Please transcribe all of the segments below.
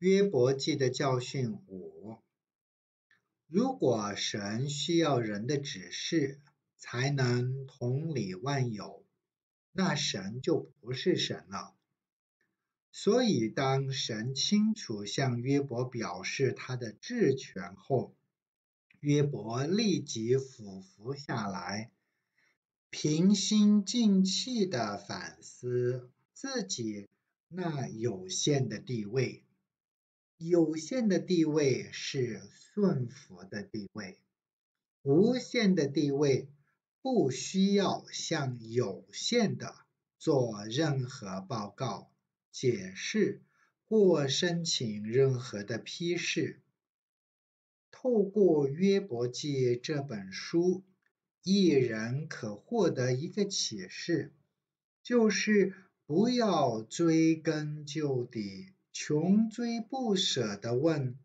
约伯记的教训五：如果神需要人的指示才能统理万有，那神就不是神了。所以，当神清楚向约伯表示他的治权后，约伯立即俯伏下来，平心静气地反思自己那有限的地位。有限的地位是顺服的地位，无限的地位不需要向有限的做任何报告、解释或申请任何的批示。透过约伯记这本书，一人可获得一个启示，就是不要追根究底。穷追不舍地问：“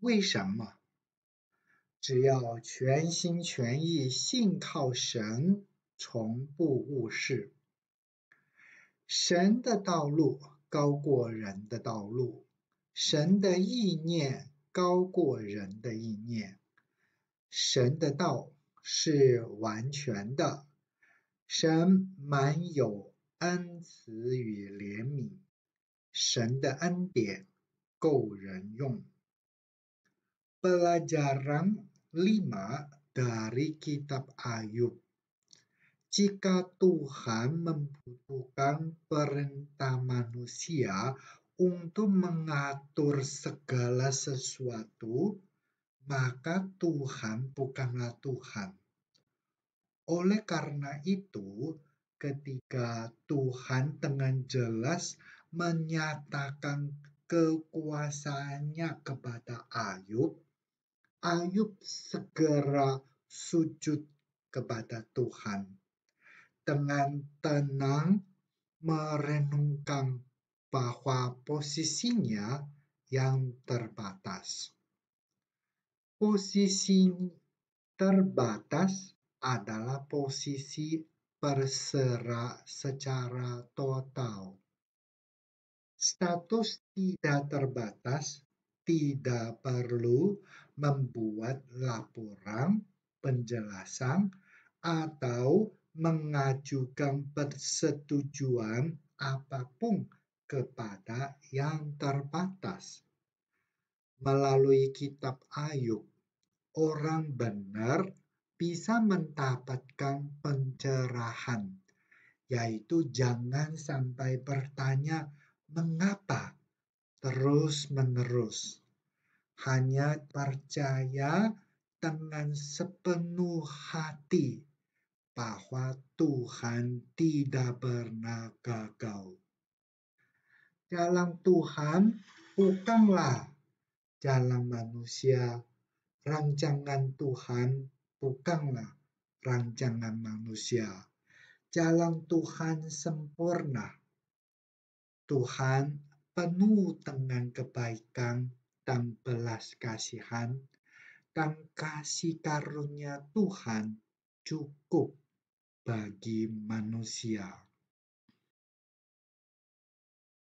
为什么？只要全心全意信靠神，从不误事。神的道路高过人的道路，神的意念高过人的意念。神的道是完全的，神满有恩慈与怜悯。”神的恩典够人用。Pelajaran lima dari Kitab Ayub. Jika Tuhan membutuhkan perintah manusia untuk mengatur segala sesuatu, maka Tuhan bukanlah Tuhan. Oleh karena itu, ketika Tuhan dengan jelas menyatakan kekuasaannya kepada Ayub, Ayub segera sujud kepada Tuhan dengan tenang merenungkan bahwa posisinya yang terbatas. Posisi terbatas adalah posisi berserah secara total status tidak terbatas tidak perlu membuat laporan, penjelasan, atau mengajukan persetujuan apapun kepada yang terbatas. Melalui kitab Ayub, orang benar bisa mendapatkan pencerahan, yaitu jangan sampai bertanya, mengapa terus-menerus. Hanya percaya dengan sepenuh hati bahwa Tuhan tidak pernah gagal. Jalan Tuhan bukanlah jalan manusia. Rancangan Tuhan bukanlah rancangan manusia. Jalan Tuhan sempurna Tuhan penuh dengan kebaikan dan belas kasihan, dan kasih karunia Tuhan cukup bagi manusia.